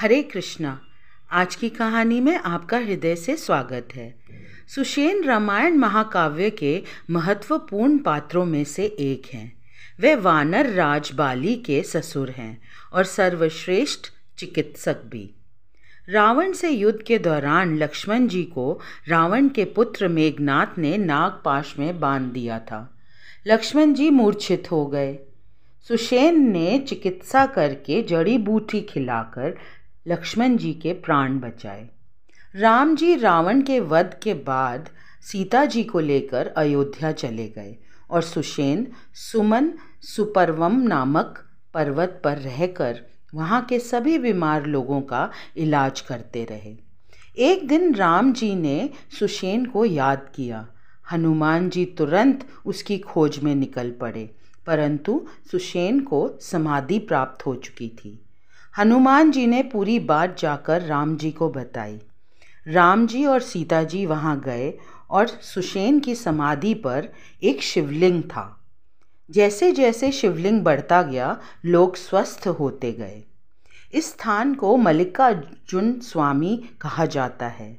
हरे कृष्णा आज की कहानी में आपका हृदय से स्वागत है सुशेन रामायण महाकाव्य के महत्वपूर्ण पात्रों में से एक हैं वे वानर राज बाली के ससुर हैं और सर्वश्रेष्ठ चिकित्सक भी रावण से युद्ध के दौरान लक्ष्मण जी को रावण के पुत्र मेघनाथ ने नागपाश में बांध दिया था लक्ष्मण जी मूर्छित हो गए सुशेन ने चिकित्सा करके जड़ी बूटी खिलाकर लक्ष्मण जी के प्राण बचाए राम जी रावण के वध के बाद सीता जी को लेकर अयोध्या चले गए और सुशेन सुमन सुपर्वम नामक पर्वत पर रहकर वहाँ के सभी बीमार लोगों का इलाज करते रहे एक दिन राम जी ने सुशेन को याद किया हनुमान जी तुरंत उसकी खोज में निकल पड़े परंतु सुषेन को समाधि प्राप्त हो चुकी थी हनुमान जी ने पूरी बात जाकर राम जी को बताई राम जी और सीता जी वहाँ गए और सुशेन की समाधि पर एक शिवलिंग था जैसे जैसे शिवलिंग बढ़ता गया लोग स्वस्थ होते गए इस स्थान को मल्लिकार्जुन स्वामी कहा जाता है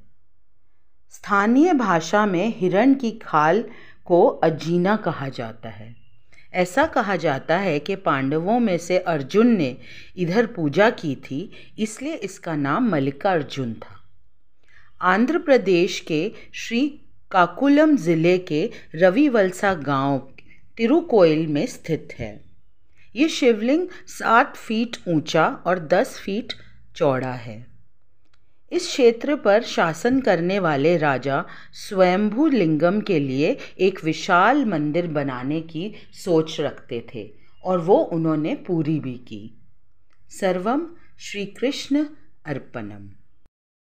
स्थानीय भाषा में हिरण की खाल को अजीना कहा जाता है ऐसा कहा जाता है कि पांडवों में से अर्जुन ने इधर पूजा की थी इसलिए इसका नाम अर्जुन था आंध्र प्रदेश के श्री काकुलम ज़िले के रविवलसा गांव तिरुकोयल में स्थित है ये शिवलिंग सात फीट ऊंचा और दस फीट चौड़ा है इस क्षेत्र पर शासन करने वाले राजा स्वयंभू लिंगम के लिए एक विशाल मंदिर बनाने की सोच रखते थे और वो उन्होंने पूरी भी की सर्वम श्री कृष्ण अर्पणम